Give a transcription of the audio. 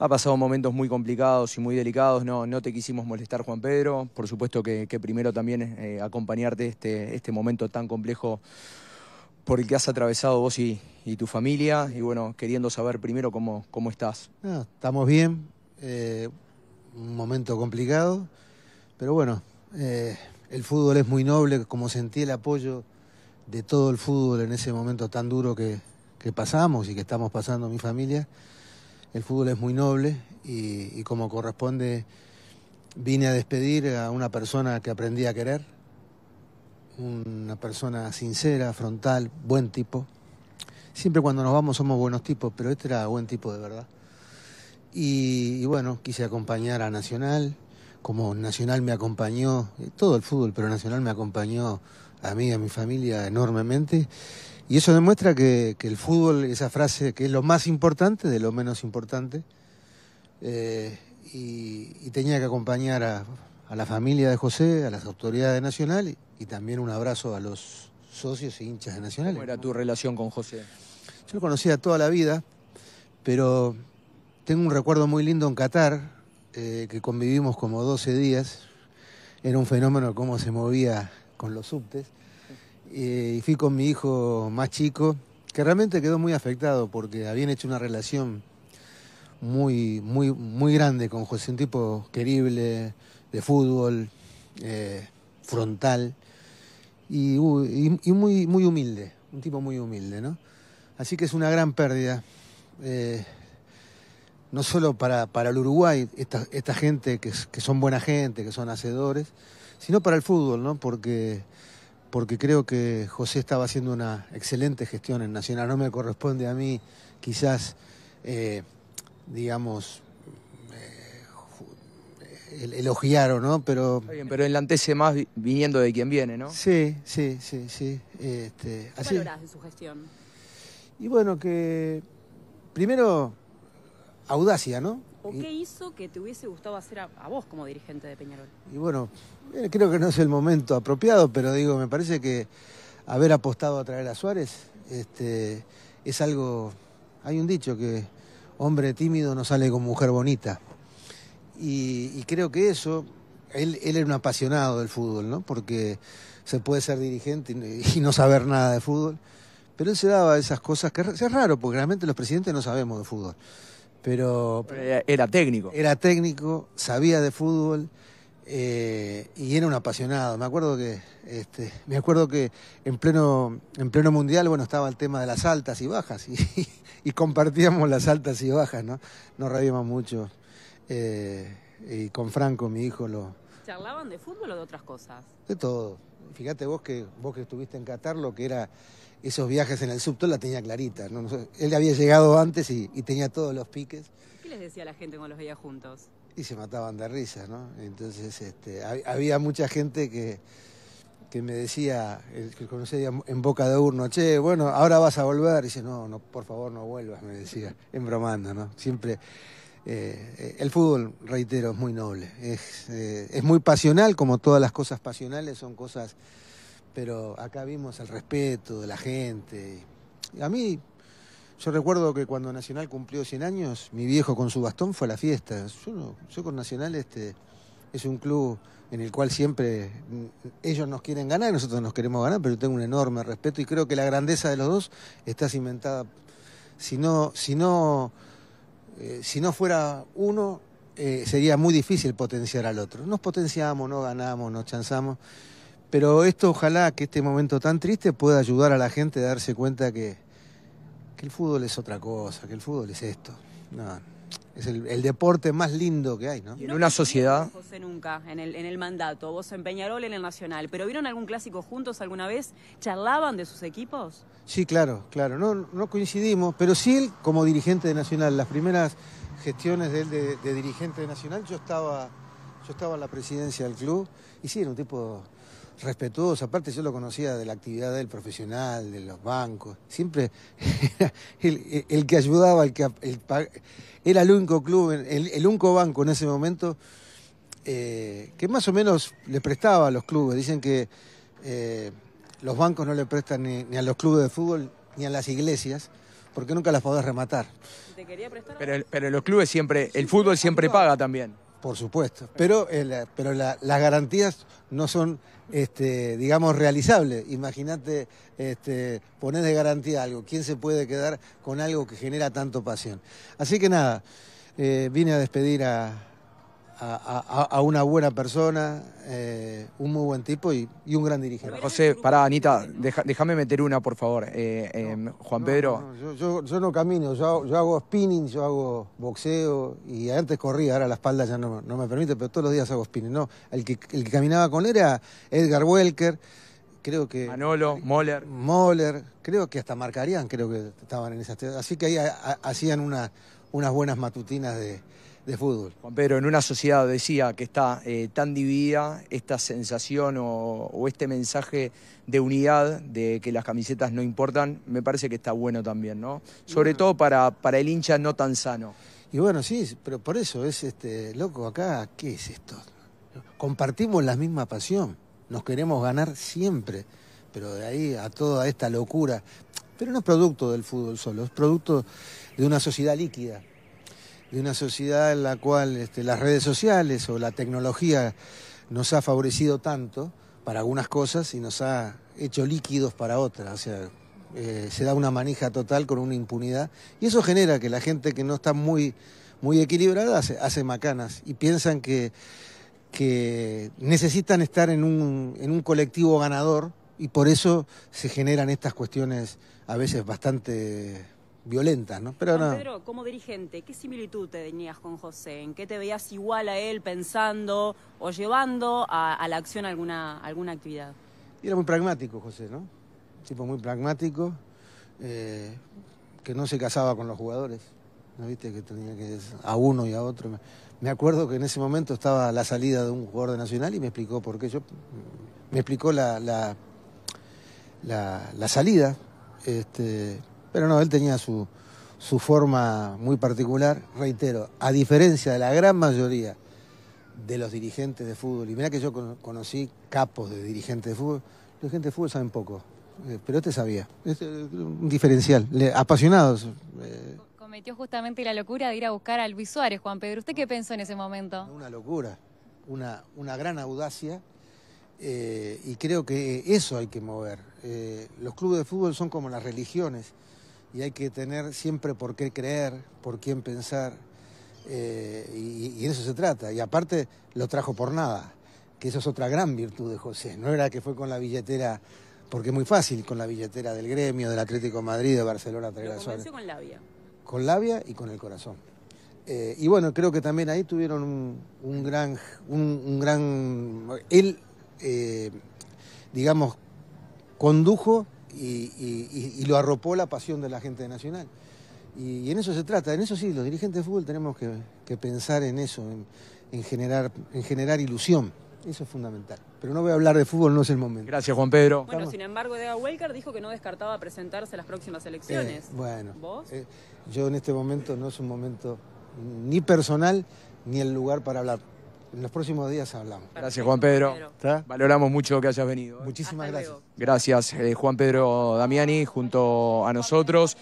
ha pasado momentos muy complicados y muy delicados. No, no te quisimos molestar, Juan Pedro. Por supuesto que, primero también eh, acompañarte este, este momento tan complejo por el que has atravesado vos y, y tu familia. Y bueno, queriendo saber primero cómo, cómo estás. estamos bien. Eh, un momento complicado. Pero bueno, eh, el fútbol es muy noble, como sentí el apoyo de todo el fútbol en ese momento tan duro que, que pasamos y que estamos pasando mi familia el fútbol es muy noble y, como corresponde vine a despedir a una persona que aprendí a querer, una persona sincera, frontal, buen tipo. Siempre cuando nos vamos somos buenos tipos, pero este era buen tipo de verdad. Y, y bueno, quise acompañar a Nacional, como Nacional me acompañó, eh, todo el fútbol, pero Nacional me acompañó a mí y a mi familia enormemente. Y eso demuestra que, el fútbol, esa frase que es lo más importante de lo menos importante, eh, y, tenía que acompañar a, la familia de José, a las autoridades nacionales, y, también un abrazo a los socios e hinchas de Nacional. ¿Cómo era tu relación con José? Yo lo conocía toda la vida, pero tengo un recuerdo muy lindo en Qatar, eh, que convivimos como 12 días. Era un fenómeno cómo se movía con los subtes. Eh, y fui con mi hijo más chico, que realmente quedó muy afectado porque habían hecho una relación muy, muy, muy grande con José, un tipo querible, de fútbol, eh, frontal y, muy, muy humilde, un tipo muy humilde, ¿no? Así que es una gran pérdida, eh, no solo para, para el Uruguay, esta, esta gente que, que son buena gente, que son hacedores, sino para el fútbol, ¿no? Porque porque creo que José estaba haciendo una excelente gestión en Nacional. No me corresponde a mí, quizás, eh, digamos, eh, elogiar o no, pero... bien, pero enlantece más viniendo de quien viene, ¿no? Sí, sí, sí, sí. Este, así... de su gestión? Y bueno, que primero, audacia, ¿no? ¿O qué hizo que te hubiese gustado hacer a, vos como dirigente de Peñarol? Y bueno, eh, creo que no es el momento apropiado, pero digo, me parece que haber apostado a traer a Suárez este, es algo... Hay un dicho que hombre tímido no sale con mujer bonita. Y, creo que eso, él, él, era un apasionado del fútbol, ¿no? Porque se puede ser dirigente y no saber nada de fútbol. Pero él se daba esas cosas que es raro, porque realmente los presidentes no sabemos de fútbol pero... Era, técnico. Era técnico, sabía de fútbol eh, y era un apasionado. Me acuerdo que, este, me acuerdo que en, pleno, en pleno mundial, bueno, estaba el tema de las altas y bajas y, compartíamos las altas y bajas, ¿no? Nos reíamos mucho. Eh, y con Franco, mi hijo, lo... ¿Charlaban de fútbol o de otras cosas? De todo. Fíjate vos que, vos que estuviste en Qatar, lo que era esos viajes en el subto la tenía clarita. ¿no? Él había llegado antes y, tenía todos los piques. ¿Qué les decía la gente cuando los veía juntos? Y se mataban de risa, ¿no? Entonces este, había mucha gente que, que me decía, que conocía en boca de urno, che, bueno, ahora vas a volver. Y dice, no, no, por favor no vuelvas, me decía, embromando, ¿no? Siempre. Eh, eh, el fútbol, reitero, es muy noble, es, eh, es muy pasional, como todas las cosas pasionales son cosas pero acá vimos el respeto de la gente. A mí, yo recuerdo que cuando Nacional cumplió 100 años, mi viejo con su bastón fue a la fiesta. Yo, yo con Nacional este, es un club en el cual siempre mm, ellos nos quieren ganar nosotros nos queremos ganar, pero tengo un enorme respeto y creo que la grandeza de los dos está cimentada. Si no, si no, eh, si no fuera uno, eh, sería muy difícil potenciar al otro. Nos potenciamos, no ganamos, nos chanzamos. Pero esto ojalá que este momento tan triste pueda ayudar a la gente a darse cuenta que, el fútbol es otra cosa, que el fútbol es esto. es el, deporte más lindo que hay, ¿no? en una sociedad... José nunca, en el, en el mandato, vos en Peñarol, en el Nacional, pero ¿vieron algún clásico juntos alguna vez? ¿Charlaban de sus equipos? Sí, claro, claro, no, no coincidimos, pero sí él como dirigente de Nacional, las primeras gestiones de él de, dirigente de Nacional, yo estaba, yo estaba en la presidencia del club y sí, era un tipo respetuoso, aparte yo lo conocía de la actividad del profesional, de los bancos, siempre el, que ayudaba, el que era el único club, el, el, único banco en ese momento eh, que más o menos le prestaba a los clubes. Dicen que eh, los bancos no le prestan ni, a los clubes de fútbol ni a las iglesias porque nunca las podés rematar. Pero, pero los clubes siempre, el fútbol siempre paga también. Por supuesto, pero, eh, pero las garantías no son, este, digamos, realizables. Imagínate este, poner de garantía algo. ¿Quién se puede quedar con algo que genera tanto pasión? Así que nada, eh, vine a despedir a, a, una buena persona, eh, un muy buen tipo y, un gran dirigente. José, pará, Anita, déjame meter una, por favor. Eh, eh, Juan Pedro. yo, no camino, yo hago, spinning, yo hago boxeo y antes corría, ahora la espalda ya no, me permite, pero todos los días hago spinning. No, el que, el que caminaba con él era Edgar Welker. Creo que. Manolo, Moller. Moller, creo que hasta Marcarían, creo que estaban en esas. Así que ahí hacían unas buenas matutinas de, de fútbol. Juan en una sociedad, decía, que está eh, tan dividida, esta sensación o, este mensaje de unidad, de que las camisetas no importan, me parece que está bueno también, ¿no? Sobre todo para, para el hincha no tan sano. Y bueno, sí, pero por eso es, este loco, acá, ¿qué es esto? Compartimos la misma pasión, nos queremos ganar siempre, pero de ahí a toda esta locura, pero no es producto del fútbol solo, es producto de una sociedad líquida de una sociedad en la cual este, las redes sociales o la tecnología nos ha favorecido tanto para algunas cosas y nos ha hecho líquidos para otras. O sea, eh, se da una manija total con una impunidad y eso genera que la gente que no está muy, muy equilibrada hace, hace macanas y piensan que, que necesitan estar en un, en un colectivo ganador y por eso se generan estas cuestiones a veces bastante Violenta, ¿no? Pero no. Pedro, como dirigente, ¿qué similitud te tenías con José? ¿En qué te veías igual a él pensando o llevando a, la acción alguna, alguna actividad? Y era muy pragmático José, ¿no? Tipo muy pragmático, eh, que no se casaba con los jugadores. ¿No viste que tenía que a uno y a otro? Me acuerdo que en ese momento estaba la salida de un jugador de Nacional y me explicó por qué. Yo, me explicó la, la salida. Este, pero no, él tenía su, forma muy particular. Reitero, a diferencia de la gran mayoría de los dirigentes de fútbol, y mirá que yo conocí capos de dirigentes de fútbol, los dirigentes de fútbol saben poco, eh, pero este sabía. Es este, un diferencial, apasionados. Eh. Cometió justamente la locura de ir a buscar a Luis Suárez, Juan Pedro. ¿Usted qué pensó en ese momento? Una locura, una, gran audacia. Eh, y creo que eso hay que mover. los clubes de fútbol son como las religiones y hay que tener siempre por qué creer, por quién pensar, eh, y, eso se trata. Y aparte lo trajo por nada, que eso es otra gran virtud de José. No era que fue con la billetera, porque es muy fácil con la billetera del gremio, del Atlético de Madrid, de Barcelona, traer a con labia. Con labia y con el corazón. Eh, y bueno, creo que también ahí tuvieron un, gran, un, gran, él, eh, digamos, condujo y, lo arropó la pasión de la gente de Nacional. Y, en eso se trata, en eso sí, los dirigentes de fútbol tenemos que, pensar en eso, en, generar, en generar ilusión. Eso es fundamental. Pero no voy a hablar de fútbol, no es el momento. Gracias, Juan Pedro. Bueno, sin embargo, Dega Welker dijo que no descartaba presentarse a las próximas eh, elecciones. bueno, eh, yo en este momento no es un momento ni personal ni el lugar para hablar. En los próximos días hablamos. Gracias, Juan Pedro. Valoramos mucho que hayas venido. ¿eh? Muchísimas gracias. Gracias, eh, Juan Pedro Damiani, junto a nosotros.